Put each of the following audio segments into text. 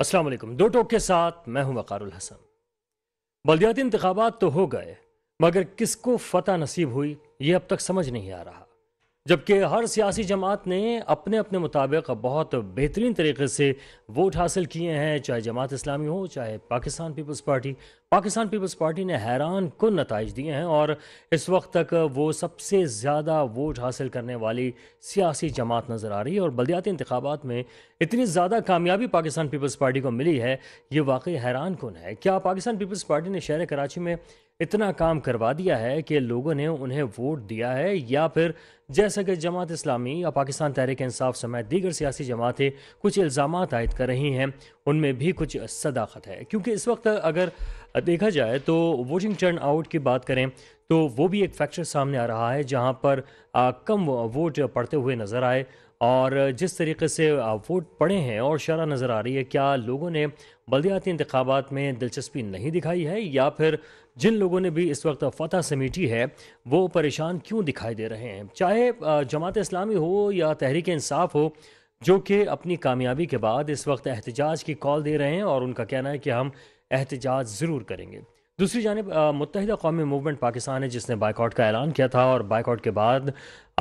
असलम दो टोक के साथ मैं हूं वकारुल हसन बलदियाती इंतबात तो हो गए मगर किसको फतह नसीब हुई ये अब तक समझ नहीं आ रहा जबकि हर सियासी जमात ने अपने अपने मुताबिक बहुत बेहतरीन तरीके से वोट हासिल किए हैं चाहे जमात इस्लामी हो चाहे Pakistan Peoples Party Pakistan Peoples Party ने हैरान कन नतज दिए हैं और इस वक्त तक वो सबसे ज़्यादा वोट हासिल करने वाली सियासी जमात नज़र आ रही है और बलदियाती इंतबात में इतनी ज़्यादा कामयाबी पाकिस्तान पीपल्स पार्टी को मिली है ये वाकई हैरान कन है क्या पाकिस्तान पीपल्स पार्टी ने शहर कराची में इतना काम करवा दिया है कि लोगों ने उन्हें वोट दिया है या फिर जैसा कि जमात इस्लामी या पाकिस्तान तहरीक इंसाफ समेत दीगर सियासी जमातें कुछ इल्ज़ाम आयद कर रही हैं उनमें भी कुछ सदाखत है क्योंकि इस वक्त अगर देखा जाए तो वोटिंग टर्न आउट की बात करें तो वो भी एक फैक्टर सामने आ रहा है जहां पर कम वोट पड़ते हुए नज़र आए और जिस तरीके से वोट पड़े हैं और शरा नज़र आ रही है क्या लोगों ने बलदियाती इंतबात में दिलचस्पी नहीं दिखाई है या फिर जिन लोगों ने भी इस वक्त फतह समेटी है वो परेशान क्यों दिखाई दे रहे हैं चाहे जमात इस्लामी हो या तहरीक इंसाफ हो जो कि अपनी कामयाबी के बाद इस वक्त एहतजाज की कॉल दे रहे हैं और उनका कहना है कि हम एहतजाज ज़रूर करेंगे दूसरी जानब मुतहदा कौमी मूवमेंट पाकिस्तान है जिसने बाइकआउट का ऐलान किया था और बाइकआउट के बाद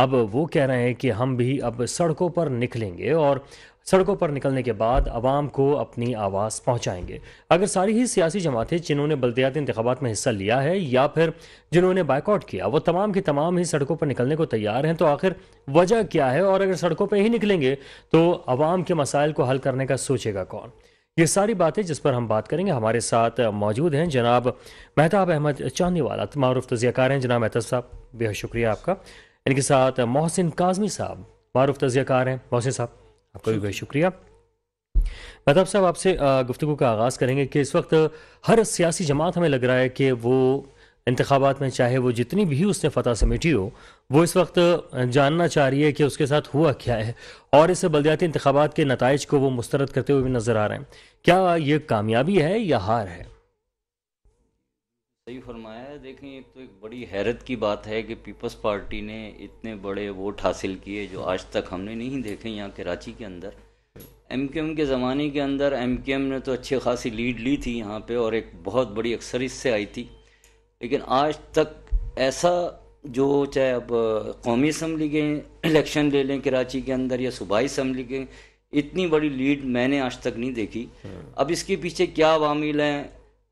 अब वो कह रहे हैं कि हम भी अब सड़कों पर निकलेंगे और सड़कों पर निकलने के बाद आवाम को अपनी आवाज़ पहुंचाएंगे अगर सारी ही सियासी जमातें जिन्होंने बलदियाती इंतबात में हिस्सा लिया है या फिर जिन्होंने बाइकआउट किया वो तमाम की तमाम ही सड़कों पर निकलने को तैयार हैं तो आखिर वजह क्या है और अगर सड़कों पर ही निकलेंगे तो आवाम के मसाइल को हल करने का सोचेगा कौन ये सारी बातें जिस पर हम बात करेंगे हमारे साथ मौजूद हैं जनाब महताब अहमद चांदीवाला मारूफ तजियाकार हैं जनाब महताब साहब बेहद शुक्रिया आपका इनके साथ मोहसिन काजमी साहब मारूफ तजियाकार हैं मोहसिन साहब आपका भी बेहद शुक्रिया महताब साहब आपसे गुफ्तु का आगाज़ करेंगे कि इस वक्त हर सियासी जमात हमें लग रहा है कि वो इंतबात में चाहे वो जितनी भी उसने फतह समेटी हो वो इस वक्त जानना चाह रही है कि उसके साथ हुआ क्या है और इस बलदियाती इंतबात के नतज को वो मुस्तरद करते हुए भी नज़र आ रहे हैं क्या ये कामयाबी है या हार है सही फरमाया है देखें एक तो एक बड़ी हैरत की बात है कि पीपल्स पार्टी ने इतने बड़े वोट हासिल किए जो आज तक हमने नहीं देखे यहाँ कराची के अंदर एम के एम के ज़माने के अंदर एम के एम ने तो अच्छी खासी लीड ली थी यहाँ पे और एक बहुत बड़ी अक्सर इससे आई थी लेकिन आज तक ऐसा जो चाहे अब कौमी असम्बली के इलेक्शन ले लें कराची के अंदर या सूबाई असम्बली के इतनी बड़ी लीड मैंने आज तक नहीं देखी हाँ। अब इसके पीछे क्या वामिल हैं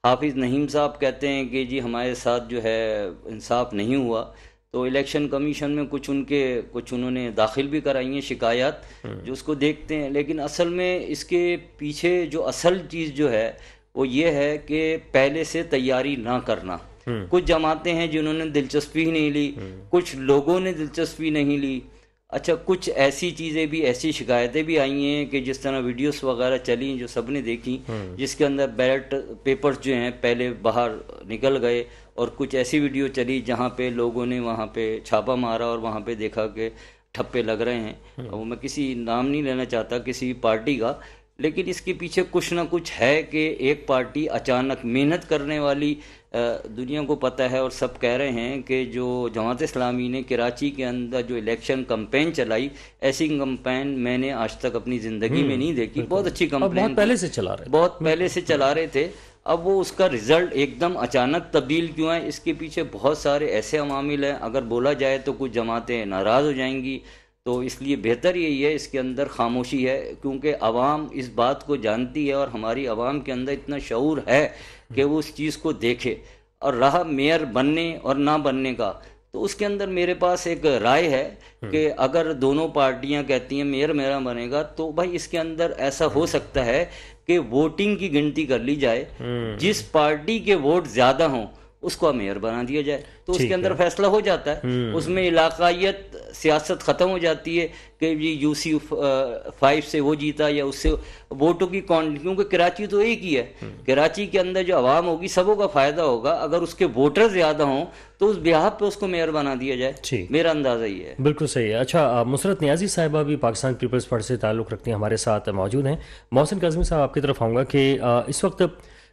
हाफिज़ नहीम साहब कहते हैं कि जी हमारे साथ जो है इंसाफ नहीं हुआ तो इलेक्शन कमीशन में कुछ उनके कुछ उन्होंने दाखिल भी कराई हैं शिकायत हाँ। जो उसको देखते हैं लेकिन असल में इसके पीछे जो असल चीज़ जो है वो ये है कि पहले से तैयारी ना करना हम्म। कुछ जमातें हैं जिन्होंने दिलचस्पी ही नहीं ली हम्म। कुछ लोगों ने दिलचस्पी नहीं ली अच्छा कुछ ऐसी चीज़ें भी ऐसी शिकायतें भी आई हैं कि जिस तरह वीडियोस वगैरह चली जो सबने देखी हम्म। जिसके अंदर बैलेट पेपर्स जो हैं पहले बाहर निकल गए और कुछ ऐसी वीडियो चली जहाँ पे लोगों ने वहाँ पे छापा मारा और वहाँ पे देखा कि ठप्पे लग रहे हैं और मैं किसी नाम नहीं लेना चाहता किसी पार्टी का लेकिन इसके पीछे कुछ ना कुछ है कि एक पार्टी अचानक मेहनत करने वाली दुनिया को पता है और सब कह रहे हैं कि जो जमात इस्लामी ने कराची के अंदर जो इलेक्शन कंपेन चलाई ऐसी कंपेन मैंने आज तक अपनी ज़िंदगी में हम्म, नहीं देखी बहुत अच्छी कंपेन पहले से चला रहे बहुत पहले से चला रहे थे अब वो उसका रिज़ल्ट एकदम अचानक तब्दील क्यों है इसके पीछे बहुत सारे ऐसे अवामिल हैं अगर बोला जाए तो कुछ जमातें नाराज़ हो जाएंगी तो इसलिए बेहतर यही है इसके अंदर खामोशी है क्योंकि आवाम इस बात को जानती है और हमारी आवाम के अंदर इतना शूर है कि वो उस चीज़ को देखे और रहा मेयर बनने और ना बनने का तो उसके अंदर मेरे पास एक राय है कि हम्म। अगर दोनों पार्टियां कहती हैं मेयर मेरा बनेगा तो भाई इसके अंदर ऐसा हो हम्म। सकता है कि वोटिंग की गिनती कर ली जाए हम्म। जिस पार्टी के वोट ज़्यादा हों उसको मेयर बना दिया जाए तो उसके अंदर फैसला हो जाता है हम्म। उसमें इलाकाइत सियासत ख़त्म हो जाती है कि ये यू सी फाइव से वो जीता या उससे वोटों की कौन क्योंकि कराची तो एक ही है हम्म। कराची के अंदर जो आवाम होगी सबों का फ़ायदा होगा अगर उसके वोटर ज़्यादा हों तो उस बिहार पे उसको मेयर बना दिया जाए मेरा अंदाज़ा ही है बिल्कुल सही है अच्छा मुसरत न्याजी साहिबा भी पाकिस्तान पीपल्स पार्टी से ताल्लुक़ रखती हैं हमारे साथ मौजूद हैं मोहसिन कज़मी साहब आपकी तरफ आऊँगा कि uh, इस वक्त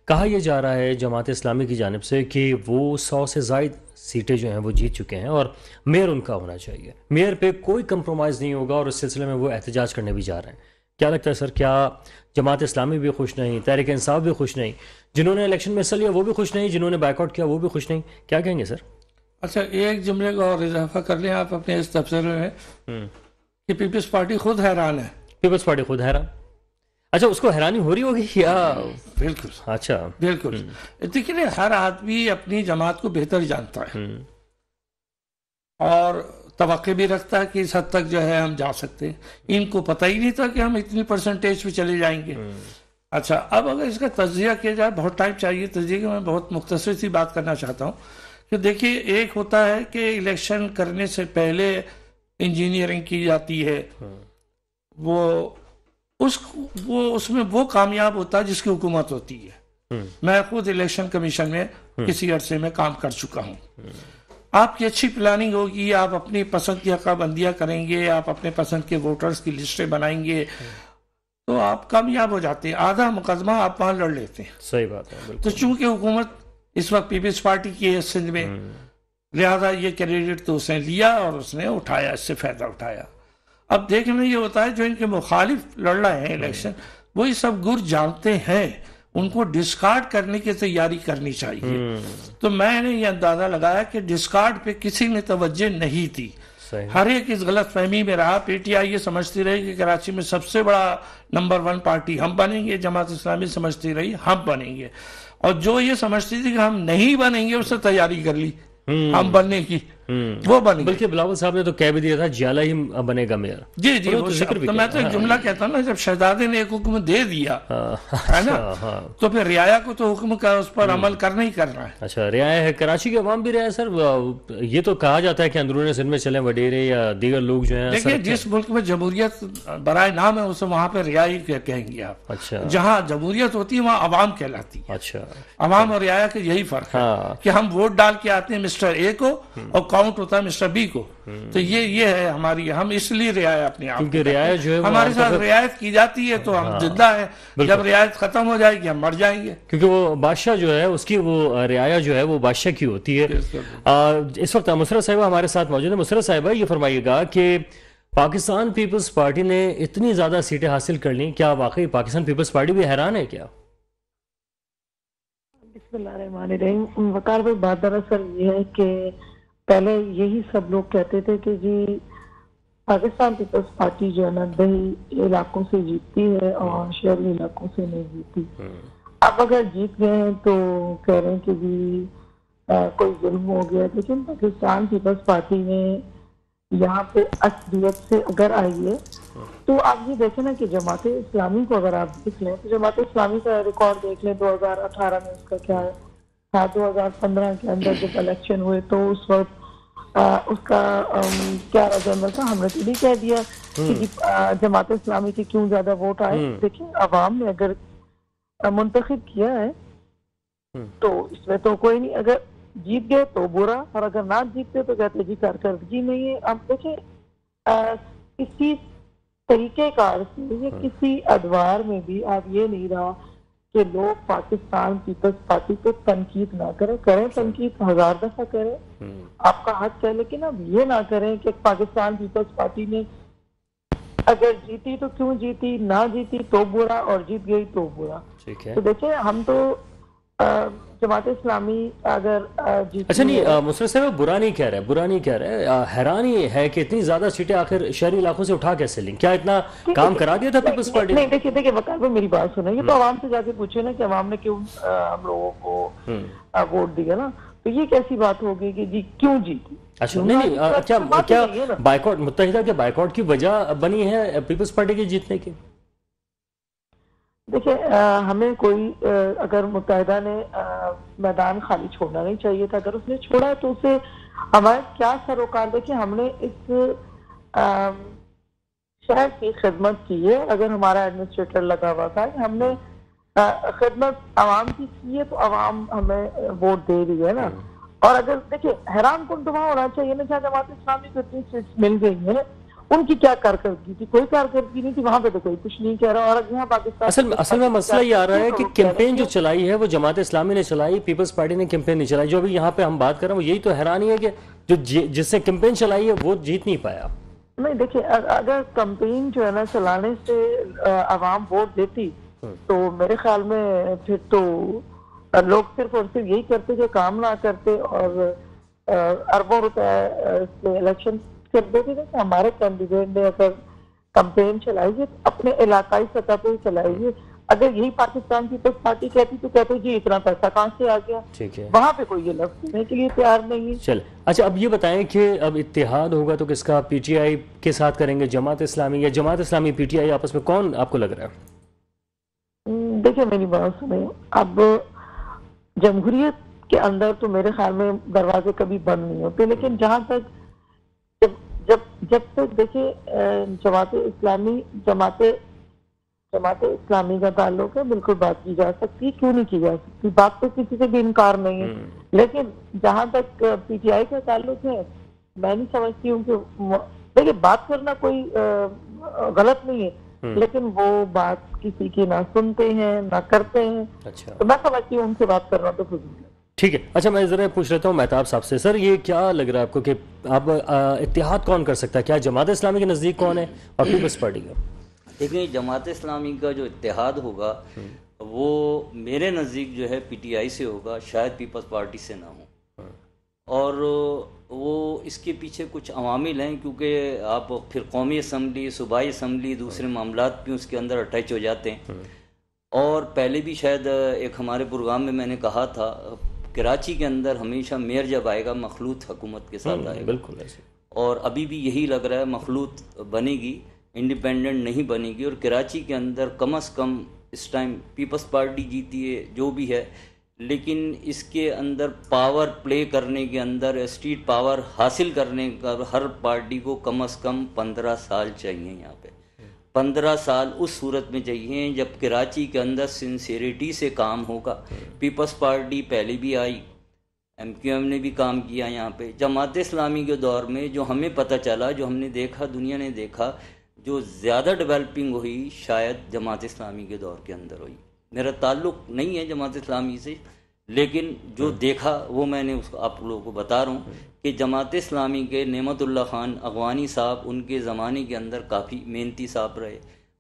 कहा यह जा रहा है जमात इस्लामी की जानब से कि वो सौ से जायद सीटें जो हैं वो जीत चुके हैं और मेयर उनका होना चाहिए मेयर पे कोई कंप्रोमाइज़ नहीं होगा और इस सिलसिले में वो एहतजाज करने भी जा रहे हैं क्या लगता है सर क्या जमात इस्लामी भी खुश नहीं तहरीक इंसाफ भी खुश नहीं जिन्होंने इलेक्शन में हिस्सा लिया वो भी खुश नहीं जिन्होंने बैकआउट किया वो भी खुश नहीं क्या कहेंगे सर अच्छा एक जुमले का और इजाफा कर लें आप अपने इस तबसरे में हम्म। कि पीपल्स पार्टी खुद हैरान है पीपल्स पार्टी खुद हैरान अच्छा उसको हैरानी हो रही होगी या बिल्कुल अच्छा बिल्कुल हम्म। देखिए हर आदमी अपनी जमात को बेहतर जानता है हम्म। और तो भी रखता है कि इस हद तक जो है हम जा सकते हैं इनको पता ही नहीं था कि हम इतनी परसेंटेज पे चले जाएंगे हम्म। अच्छा अब अगर इसका तजिया किया जाए बहुत टाइम चाहिए तजिए मैं बहुत मुख्तर सी बात करना चाहता हूँ कि देखिए एक होता है कि इलेक्शन करने से पहले इंजीनियरिंग की जाती है वो उस वो उसमें वो कामयाब होता है जिसकी हुकूमत होती है हम्म। मैं खुद इलेक्शन कमीशन में हम्म। किसी अरसे में काम कर चुका हूँ आपकी अच्छी प्लानिंग होगी आप अपनी पसंद की हकाबंदियां करेंगे आप अपने पसंद के वोटर्स की लिस्टें बनाएंगे तो आप कामयाब हो जाते हैं आधा मुकदमा आप वहाँ लड़ लेते हैं सही बात है तो चूंकि हुकूमत इस वक्त पीपल्स पार्टी की है सिंध में हम्म। लिहाजा ये कैंडिडेट तो उसने लिया और उसने उठाया इससे फायदा उठाया अब देखने में ये होता है जो इनके मुखालिफ लड़ रहे हैं हम्म। इलेक्शन वो ये सब गुर जानते हैं उनको डिस्कार्ड करने की तैयारी करनी चाहिए हम्म। तो मैंने ये अंदाजा लगाया कि डिस्कार्ड पे किसी ने तवज्जो नहीं दी हर एक इस गलत फहमी में रहा पीटीआई ये समझती रही कि कराची में सबसे बड़ा नंबर वन पार्टी हम बनेंगे जमात इस्लामी समझती रही हम बनेंगे और जो ये समझती थी कि हम नहीं बनेंगे उससे तैयारी कर ली हम्म। हम बनने की हम्म। वो बन बल्कि बिलावल साहब ने तो कह भी दिया था जियाला ही बनेगा मेयर जी जी वो तो जिक्र तो मैं तो एक हाँ। जुमला कहता हूँ ना जब शहजादे ने एक हुक्म दे दिया हाँ, है ना अच्छा, हाँ। तो फिर रियाया को तो हुक्म का उस पर अमल हम्म। करना ही करना है अच्छा रियाया है कराची के अवाम भी रहा है सर ये तो कहा जाता है कि अंदरूनी सिंध में चले वडेरे या दीगर लोग जो है देखिए जिस मुल्क में जमहूरियत बरए नाम है उसे वहाँ पे रियाई कहेंगे आप अच्छा जहाँ जमहूरियत होती है वहाँ अवाम कहलाती है अच्छा अवाम और रियाया का यही फर्क है कि हम वोट डाल के आते हैं मिस्टर ए को और हम्म। अकाउंट होता है मिस्टर बी को तो ये ये है हमारी हम इसलिए रियाया अपने आप क्योंकि रियायत जो है हमारे साथ रियायत की जाती है तो हम हाँ। जिंदा है जब रियायत खत्म हो जाएगी हम मर जाएंगे क्योंकि वो बादशाह जो है उसकी वो रियाया जो है वो बादशाह की होती है इस वक्त मुसरत साहिबा हमारे साथ मौजूद है मुसरत साहिबा ये फरमाइएगा कि पाकिस्तान पीपल्स पार्टी ने इतनी ज्यादा सीटें हासिल कर ली क्या वाकई पाकिस्तान पीपल्स पार्टी भी हैरान है क्या बिस्मिल्लाह रहमान रहीम वकार भाई बात दरअसल ये है कि पहले यही सब लोग कहते थे कि जी पाकिस्तान पीपल्स पार्टी जो है ना दही इलाकों से जीतती है और हम्म। शहरी इलाकों से नहीं जीतती हम्म। अब अगर जीत गए हैं तो कह रहे हैं कि जी आ, कोई जुल्म हो गया लेकिन पाकिस्तान पीपल्स पार्टी ने यहाँ पे असलियत से अगर आई है हम्म। तो आप ये देखें ना कि जमात इस्लामी को अगर आप देख लें तो जमात इस्लामी का रिकॉर्ड देख लें दो में उसका क्या है था हाँ, 2015 के अंदर जब इलेक्शन हुए तो उस वक्त आ, उसका क्या जनरल था हमने तो नहीं कह दिया कि हम्म। जमात इस्लामी के क्यों ज्यादा वोट आए हम्म। लेकिन अवाम ने अगर मुंतखब किया है हम्म। तो इसमें तो कोई नहीं अगर जीत गए तो बुरा और अगर ना जीतते तो कहते जी कारकर्दगी नहीं है अब देखिए किसी तरीके का किसी अदवार में भी आप ये नहीं रहा कि लोग पाकिस्तान पीपल्स पार्टी को तनकीद ना करें करें अच्छा। तनकीद हजार दफा करें हम्म। आपका हक है लेकिन अब ये ना करें कि पाकिस्तान पीपल्स पार्टी ने अगर जीती तो क्यों जीती ना जीती तो बुरा और जीत गई तो बुरा तो देखिए हम तो जमात इस्लामी अगर अच्छा नहीं मुसरत साहब बुरा नहीं कह रहे बुरा नहीं कह रहे है, हैरानी है कि इतनी ज्यादा सीटें आखिर शहरी इलाकों से उठा कैसे लें क्या इतना काम करा दिया था पीपल्स पार्टी नहीं देखिए देखिए वकार भाई मेरी बात सुना ये तो हम्म। आवाम से जाके पूछे ना कि आवाम ने क्यों हम लोगों को हम्म। वोट दिया ना तो ये कैसी बात हो गई कि जी क्यों जीती अच्छा नहीं नहीं अच्छा क्या बाइकआउट तो मुतहदा के बाइकआउट की वजह बनी है पीपल्स पार्टी के जीतने की देखिए हमें कोई आ, अगर मुतहदा ने आ, मैदान खाली छोड़ना नहीं चाहिए था अगर उसने छोड़ा तो उसे हमारे क्या सरोकार देखिए हमने इस शहर की खिदमत की है अगर हमारा एडमिनिस्ट्रेटर लगा हुआ था हमने खिदमत आवाम की की है तो आवाम हमें वोट दे रही है ना हम्म। और अगर देखिए हैरान कौन तो होना चाहिए ना जहाँ जमात इस्लामी को इतनी सीट मिल गई है उनकी क्या कारकर्दगी थी कोई कारकर्दगी नहीं थी वहां पे तो कोई कुछ नहीं कह रहा और यहाँ पाकिस्तान असल असल में मसला ये आ रहा है कि कैंपेन जो चलाई है वो जमात इस्लामी ने चलाई पीपल्स पार्टी ने कैंपेन नहीं चलाई जो अभी यहाँ पे हम बात कर रहे हैं वो यही तो हैरानी है कि जो जिसने कैंपेन चलाई है वो जीत नहीं पाया नहीं देखिए अगर कंपेन जो है ना चलाने से आवाम वोट देती हम्म। तो मेरे ख्याल में फिर तो लोग सिर्फ और सिर्फ यही करते जो काम ना करते और अरबों रुपए इलेक्शन उसके रिलेटेड है कि हमारे कैंडिडेट ने अगर कंपेन चलाई है अपने इलाकाई सतह पर चलाई है अगर यही पाकिस्तान की पीपल्स तो पार्टी कहती तो कहते जी इतना पैसा कहाँ से आ गया ठीक है वहाँ पे कोई ये लफ्ज देने के लिए तैयार नहीं है चल अच्छा अब ये बताएं कि अब इतिहाद होगा तो किसका पीटीआई के साथ करेंगे जमात इस्लामी या जमात इस्लामी पीटीआई आपस में कौन आपको लग रहा है हम्म, देखिए मेरी बात सुनिए अब जमहूरियत के अंदर तो मेरे ख्याल में दरवाजे कभी बंद नहीं होते लेकिन जहाँ तक जब जब तक देखिए जमात इस्लामी जमात जमात इस्लामी का ताल्लुक है बिल्कुल बात की जा सकती क्यों नहीं की जा सकती बात तो किसी से भी इनकार नहीं है हम्म। लेकिन जहाँ तक पीटीआई का ताल्लुक है मैं नहीं समझती हूँ कि देखिए बात करना कोई गलत नहीं है हम्म। लेकिन वो बात किसी की ना सुनते हैं ना करते हैं अच्छा। तो मैं समझती हूँ उनसे बात करना तो फिर ठीक है अच्छा मैं ज़रा पूछ रहता हूँ महताब साहब से सर ये क्या लग रहा है आपको कि आप इतिहाद कौन कर सकता है क्या जमात इस्लामी के नज़दीक कौन है और पीपल्स पार्टी का देखिए जमात इस्लामी का जो इतिहाद होगा वो मेरे नज़दीक जो है पीटीआई से होगा शायद पीपल्स पार्टी से ना हो और वो इसके पीछे कुछ अवामिल हैं क्योंकि आप फिर कौमी असम्बली सूबाई असम्बली दूसरे मामला भी उसके अंदर अटैच हो जाते हैं और पहले भी शायद एक हमारे प्रोग्राम में मैंने कहा था कराची के अंदर हमेशा मेयर जब आएगा मखलूत हकूमत के साथ हम्म, आएगा बिल्कुल ऐसे और अभी भी यही लग रहा है मखलूत बनेगी इंडिपेंडेंट नहीं बनेगी और कराची के अंदर कम अज़ कम इस टाइम पीपल्स पार्टी जीती है जो भी है लेकिन इसके अंदर पावर प्ले करने के अंदर स्ट्रीट पावर हासिल करने का हर पार्टी को कम अज़ कम पंद्रह साल चाहिए यहाँ पे पंद्रह साल उस सूरत में चाहिए जब कराची के अंदर सिंसेरिटी से काम होगा पीपल्स पार्टी पहले भी आई एम क्यू एम ने भी काम किया यहाँ पे जमात इस्लामी के दौर में जो हमें पता चला जो हमने देखा दुनिया ने देखा जो ज़्यादा डेवलपिंग हुई शायद जमात इस्लामी के दौर के अंदर हुई मेरा ताल्लुक़ नहीं है जमात इस्लामी से लेकिन जो हाँ। देखा वो मैंने उसको आप लोगों को बता रहा हूँ हाँ। कि जमात इस्लामी के नेमतुल्ला ख़ान अगवानी साहब उनके ज़माने के अंदर काफ़ी मेहनती साहब रहे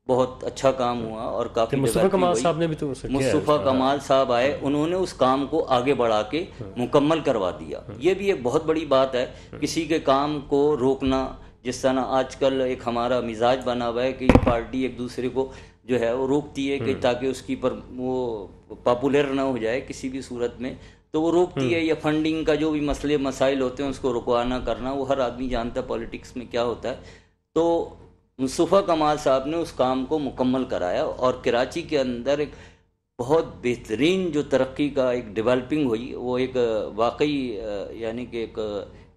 बहुत अच्छा काम हुआ और काफ़ी मुस्तफ़ा कमाल साहब ने भी तो मुस्तफ़ा हाँ। कमाल साहब आए उन्होंने उस काम को आगे बढ़ा के मुकम्मल करवा दिया ये भी एक बहुत बड़ी बात है किसी के काम को रोकना जिस तरह आजकल एक हमारा मिजाज बना हुआ है कि पार्टी एक दूसरे को जो है वो रोकती है कि ताकि उसकी पर वो पॉपुलर ना हो जाए किसी भी सूरत में तो वो रोकती हम्म। है या फंडिंग का जो भी मसले मसाइल होते हैं उसको रुकवाना करना वो हर आदमी जानता है पॉलिटिक्स में क्या होता है तो मुस्तफ़ा कमाल साहब ने उस काम को मुकम्मल कराया और कराची के अंदर एक बहुत बेहतरीन जो तरक्की का एक डेवलपिंग हुई वो एक वाकई यानी कि एक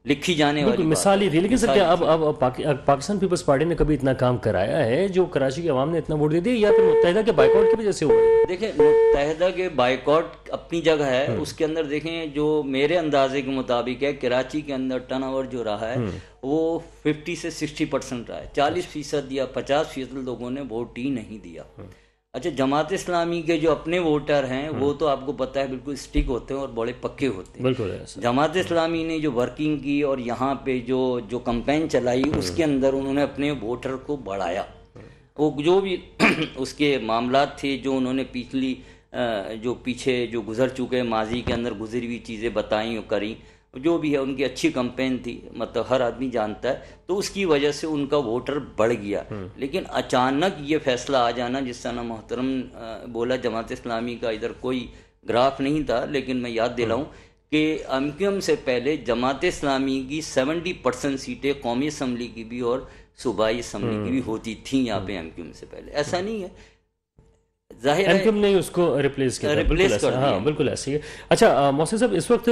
लिखी जाने वाली मिसाली थी लेकिन सर क्या अब अब, पाकिस्तान पीपल्स पार्टी ने कभी इतना काम कराया है जो कराची की आवाम ने इतना वोट दे दिया या फिर मुतहदा के बाइकआउट की वजह से हुआ देखिए मुतहदा के बाइकआउट अपनी जगह है हम्म। उसके अंदर देखें जो मेरे अंदाजे के मुताबिक है कराची के अंदर टर्न ओवर जो रहा है हम्म। वो 50 से 60 परसेंट रहा है 40 फीसद या 50 फीसद लोगों ने वोट ही नहीं दिया हम्म। अच्छा जमात इस्लामी के जो अपने वोटर हैं वो हम्म। तो आपको पता है बिल्कुल स्टिक होते हैं और बड़े पक्के होते हैं बिल्कुल है जमात इस्लामी ने जो वर्किंग की और यहाँ पे जो जो कंपेन चलाई हम्म। उसके अंदर उन्होंने अपने वोटर को बढ़ाया वो जो भी उसके मामला थे जो उन्होंने पिछली जो पीछे जो गुजर चुके माजी के अंदर गुजरी हुई चीज़ें बताई और करी जो भी है उनकी अच्छी कंपेन थी मतलब हर आदमी जानता है तो उसकी वजह से उनका वोटर बढ़ गया हम्म। लेकिन अचानक ये फैसला आ जाना जिस तरह मोहतरम बोला जमात इस्लामी का इधर कोई ग्राफ नहीं था लेकिन मैं याद दिलाऊं हम्म। कि एम से पहले जमात इस्लामी की सेवेंटी परसेंट सीटें कौमी असम्बली की भी और सूबाई असम्बली की भी हम्म। होती थी यहाँ पे एमक्यूम से पहले ऐसा नहीं है जाहिर एमक्यूम ने उसको रिप्लेस किया रिप्लेस कर हाँ, बिल्कुल ऐसे ही अच्छा मोहसिन साहब इस वक्त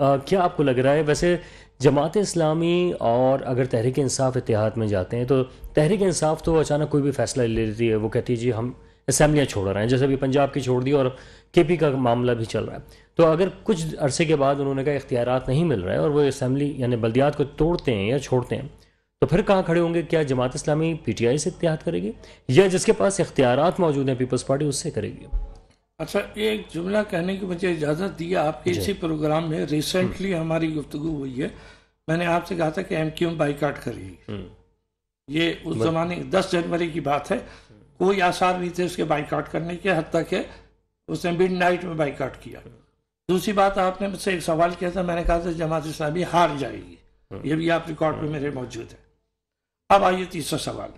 क्या आपको लग रहा है वैसे जमात इस्लामी और अगर तहरीक इंसाफ इतिहाद में जाते हैं तो तहरीक इंसाफ तो अचानक कोई भी फैसला ले लेती है वो कहती है जी हम असम्बलियाँ छोड़ रहे हैं जैसे अभी पंजाब की छोड़ दी और के पी का मामला भी चल रहा है तो अगर कुछ अरसे के बाद उन्होंने कहा इख्तियार नहीं मिल रहा है और वो असम्बली यानी बल्दियात को तोड़ते हैं या छोड़ते हैं तो फिर कहाँ खड़े होंगे क्या जमात इस्लामी पी टी आई से इतिहाद करेगी या जिसके पास इख्तियार मौजूद हैं पीपल्स पार्टी उससे करेगी अच्छा एक जुमला कहने की मुझे इजाज़त दी आपके इसी प्रोग्राम में रिसेंटली हमारी गुफ्तु हुई है मैंने आपसे कहा था कि एम क्यू बाइकाट करी ये उस जमाने दस जनवरी की बात है कोई आसार नहीं थे उसके बाइकाट करने के हद तक है उसने मिड नाइट में बाइकाट किया दूसरी बात आपने मुझसे एक सवाल किया था मैंने कहा था जमात इस्लामी हार जाएगी हम्म। ये भी आप रिकॉर्ड पे हम्म। मेरे मौजूद है अब आइए तीसरा सवाल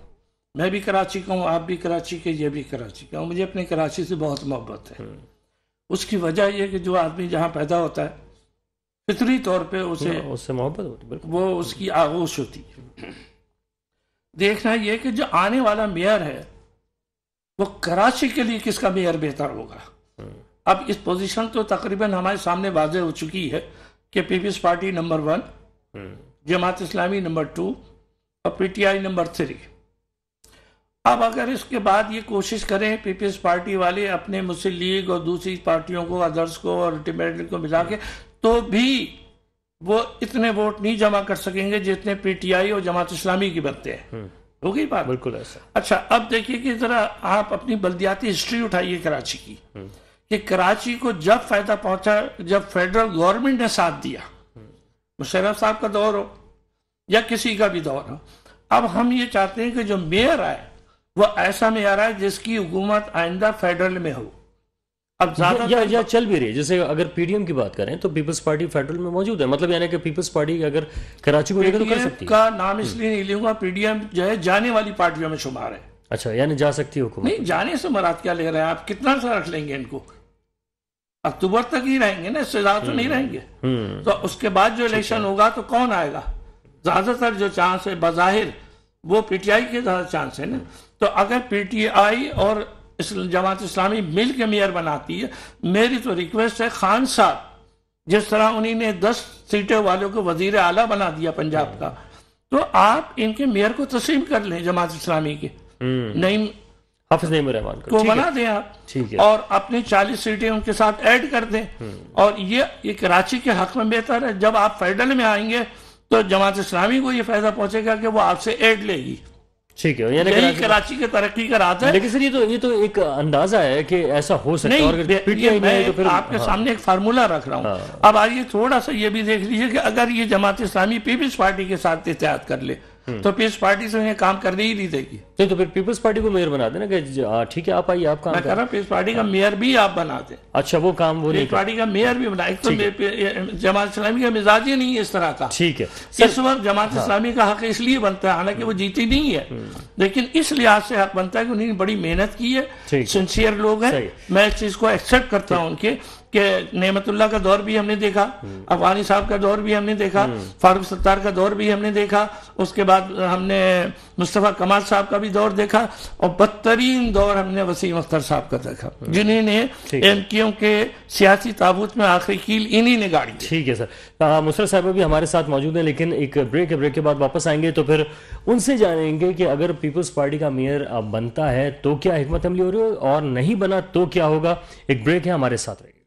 मैं भी कराची का हूँ आप भी कराची के ये भी कराची का हूँ मुझे अपने कराची से बहुत मोहब्बत है हम्म। उसकी वजह यह कि जो आदमी जहाँ पैदा होता है फितरी तौर पे उसे हाँ, उससे मोहब्बत होती है वो उसकी आगोश होती है देखना यह कि जो आने वाला मेयर है वो कराची के लिए किसका मेयर बेहतर होगा हम्म। अब इस पोजीशन तो तकरीबन हमारे सामने वाज हो चुकी है कि Peoples Party number one hmm. Jamaat Islami number two और पीटीआई नंबर थ्री अब अगर इसके बाद ये कोशिश करें पीपीएस पार्टी वाले अपने मुस्लिम लीग और दूसरी पार्टियों को अदर्स को और अल्टीमेटली को मिला के तो भी वो इतने वोट नहीं जमा कर सकेंगे जितने पीटीआई और जमात इस्लामी की बनते हैं हम्म। हो गई बात बिल्कुल ऐसा अच्छा अब देखिए कि जरा आप अपनी बल्दियाती हिस्ट्री उठाइए कराची की हम्म। कि कराची को जब फायदा पहुंचा जब फेडरल गवर्नमेंट ने साथ दिया मुशरफ साहब का दौर हो या किसी का भी दौर हो अब हम ये चाहते हैं कि जो मेयर आए वह ऐसा आ रहा है जिसकी हुकूमत आइंदा फेडरल में हो अब ज्यादा या, तो- या चल भी रही है जैसे अगर पीडीएम की बात करें तो पीपल्स पार्टी फेडरल में मौजूद है मतलब यानी कि पीपल्स पार्टी अगर कराची को लेकर तो कर सकती है का नाम हम्म। इसलिए नहीं लूंगा पीडीएम जो है जाने वाली पार्टियों में शुमार है अच्छा यानी जा सकती है नहीं जाने से मराद क्या ले रहे हैं आप कितना सा रख लेंगे इनको अक्टूबर तक ही रहेंगे ना इससे ज्यादा तो नहीं हम्म। रहेंगे हम्म। तो उसके बाद जो इलेक्शन होगा तो कौन आएगा ज्यादातर जो चांस है बाहिर वो पीटीआई के ज्यादा चांस है ना तो अगर पीटीआई और जमात इस्लामी मिल के मेयर बनाती है मेरी तो रिक्वेस्ट है खान साहब जिस तरह उन्हीं दस सीटें वालों को वजीर आला बना दिया पंजाब का तो आप इनके मेयर को तस्लीम कर लें जमात इस्लामी के हम्म। नई रहमान को बना दें आप ठीक है और अपनी चालीस सीटें उनके साथ ऐड कर दें हम्म। और ये ये कराची के हक में बेहतर है जब आप फेडरल में आएंगे तो जमात इस्लामी को ये फायदा पहुंचेगा कि वो आपसे ऐड लेगी ठीक है यानी कराची, कराची के तरक्की का राज है लेकिन सर ये तो ये तो एक अंदाजा है कि ऐसा हो सकता है और पीटीआई में तो फिर आपके हाँ, सामने एक फार्मूला रख रहा हूँ हाँ, अब आइए थोड़ा सा ये भी देख लीजिए कि अगर ये जमात इस्लामी पीपल्स पार्टी के साथ एहतियात कर ले तो पीपल्स पार्टी से उन्हें काम करने ही नहीं देगी नहीं तो फिर पीपल्स पार्टी को मेयर बना देना हाँ, ठीक है आप आइए आप काम मैं कर रहा पीपल्स पार्टी का मेयर भी आप बना दे अच्छा वो काम वो नहीं पार्टी का मेयर भी बना एक तो जमात इस्लामी का मिजाज ही नहीं है इस तरह का ठीक है इस वक्त जमात हाँ। इस्लामी का हक इसलिए बनता है हालांकि वो जीती नहीं है हम्म। लेकिन इस लिहाज से हक बनता है कि उन्होंने बड़ी मेहनत की है सिंसियर लोग हैं मैं इस चीज को एक्सेप्ट करता हूँ उनके कि नेमतुल्ला का दौर भी हमने देखा हम्म। अफगानी साहब का दौर भी हमने देखा हम्म। फारूक सत्तार का दौर भी हमने देखा उसके बाद हमने मुस्तफ़ा कमाल साहब का भी दौर देखा और बदतरीन दौर हमने वसीम अख्तर साहब का देखा हम्म। जिन्होंने एम के सियासी ताबूत में आखिरी कील इन्हीं ने गाड़ी ठीक है सर मुस्तर साहब भी हमारे साथ मौजूद है लेकिन एक ब्रेक ब्रेक के बाद वापस आएंगे तो फिर उनसे जानेंगे कि अगर पीपल्स पार्टी का मेयर बनता है तो क्या हमत अमली हो रही है और नहीं बना तो क्या होगा एक ब्रेक है हमारे साथ रहेगा